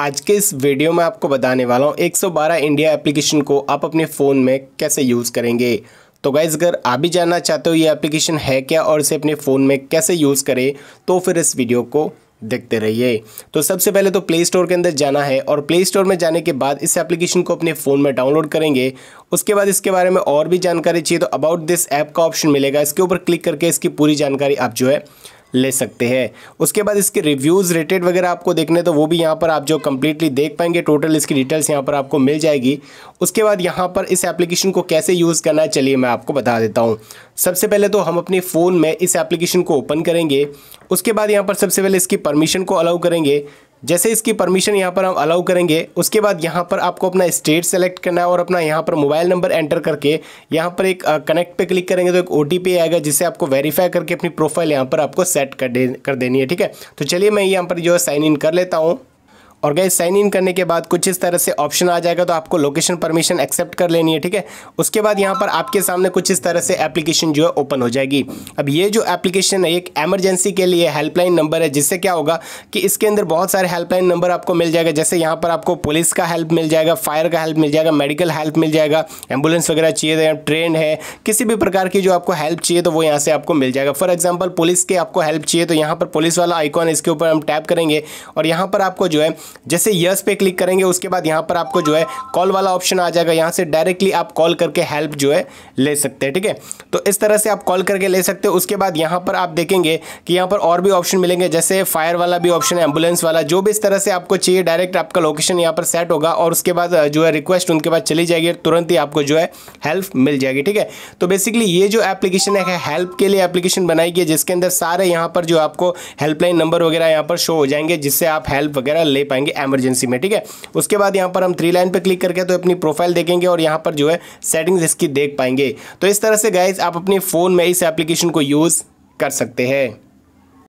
आज के इस वीडियो में आपको बताने वाला हूँ 112 इंडिया एप्लीकेशन को आप अपने फ़ोन में कैसे यूज़ करेंगे तो गाइज़ अगर आप भी जानना चाहते हो ये एप्लीकेशन है क्या और इसे अपने फ़ोन में कैसे यूज़ करें तो फिर इस वीडियो को देखते रहिए तो सबसे पहले तो प्ले स्टोर के अंदर जाना है और प्ले स्टोर में जाने के बाद इस एप्लीकेशन को अपने फ़ोन में डाउनलोड करेंगे उसके बाद इसके बारे में और भी जानकारी चाहिए तो अबाउट दिस ऐप का ऑप्शन मिलेगा इसके ऊपर क्लिक करके इसकी पूरी जानकारी आप जो है ले सकते हैं उसके बाद इसके रिव्यूज़ रेटेड वगैरह आपको देखने तो वो भी यहाँ पर आप जो कम्प्लीटली देख पाएंगे टोटल इसकी डिटेल्स यहाँ पर आपको मिल जाएगी उसके बाद यहाँ पर इस एप्लीकेशन को कैसे यूज़ करना है चलिए मैं आपको बता देता हूँ सबसे पहले तो हम अपने फ़ोन में इस एप्लीकेशन को ओपन करेंगे उसके बाद यहाँ पर सबसे पहले इसकी परमिशन को अलाउ करेंगे जैसे इसकी परमिशन यहाँ पर हम अलाउ करेंगे उसके बाद यहाँ पर आपको अपना स्टेट सेलेक्ट करना है और अपना यहाँ पर मोबाइल नंबर एंटर करके यहाँ पर एक कनेक्ट पे क्लिक करेंगे तो एक ओ आएगा जिसे आपको वेरीफाई करके अपनी प्रोफाइल यहाँ पर आपको सेट कर दे कर देनी है ठीक है तो चलिए मैं यहाँ पर जो है साइन इन कर लेता हूँ और गए साइन इन करने के बाद कुछ इस तरह से ऑप्शन आ जाएगा तो आपको लोकेशन परमिशन एक्सेप्ट कर लेनी है ठीक है उसके बाद यहाँ पर आपके सामने कुछ इस तरह से एप्लीकेशन जो है ओपन हो जाएगी अब ये जो एप्लीकेशन है एक एमरजेंसी के लिए हेल्पलाइन नंबर है जिससे क्या होगा कि इसके अंदर बहुत सारे हेल्पलाइन नंबर आपको मिल जाएगा जैसे यहाँ पर आपको पुलिस का हेल्प मिल जाएगा फायर का हेल्प मिल जाएगा मेडिकल हेल्प मिल जाएगा एम्बुलेंस वगैरह चाहिए ट्रेन तो है किसी भी प्रकार की जो आपको हेल्प चाहिए तो वो यहाँ से आपको मिल जाएगा फॉर एग्जाम्पल पुलिस के आपको हेल्प चाहिए तो यहाँ पर पुलिस वाला आइकॉन इसके ऊपर हम टैप करेंगे और यहाँ पर आपको जो है जैसे यस पे क्लिक करेंगे उसके बाद यहाँ पर आपको जो है कॉल वाला ऑप्शन आ जाएगा यहाँ से डायरेक्टली आप कॉल करके हेल्प जो है ले सकते हैं ठीक है तो इस तरह से आप कॉल करके ले सकते हो उसके बाद यहाँ पर आप देखेंगे कि यहाँ पर और भी ऑप्शन मिलेंगे जैसे फायर वाला भी ऑप्शन है एम्बुलेंस वाला जो भी इस तरह से आपको चाहिए डायरेक्ट आपका लोकेशन यहाँ पर सेट होगा और उसके बाद जो है रिक्वेस्ट उनके पास चली जाएगी तुरंत ही आपको जो है हेल्प मिल जाएगी ठीक है तो बेसिकली ये जो एप्लीकेशन है हेल्प के लिए एप्लीकेशन बनाई गई है जिसके अंदर सारे यहाँ पर जो आपको हेल्पलाइन नंबर वगैरह यहाँ पर शो हो जाएंगे जिससे आप हेल्प वगैरह ले पाएंगे जाएंगे एमरजेंसी में ठीक है उसके बाद यहाँ पर हम थ्री लाइन पर क्लिक करके तो अपनी प्रोफाइल देखेंगे और यहाँ पर जो है सेटिंग्स इसकी देख पाएंगे तो इस तरह से गाइज आप अपने फ़ोन में इस एप्लीकेशन को यूज़ कर सकते हैं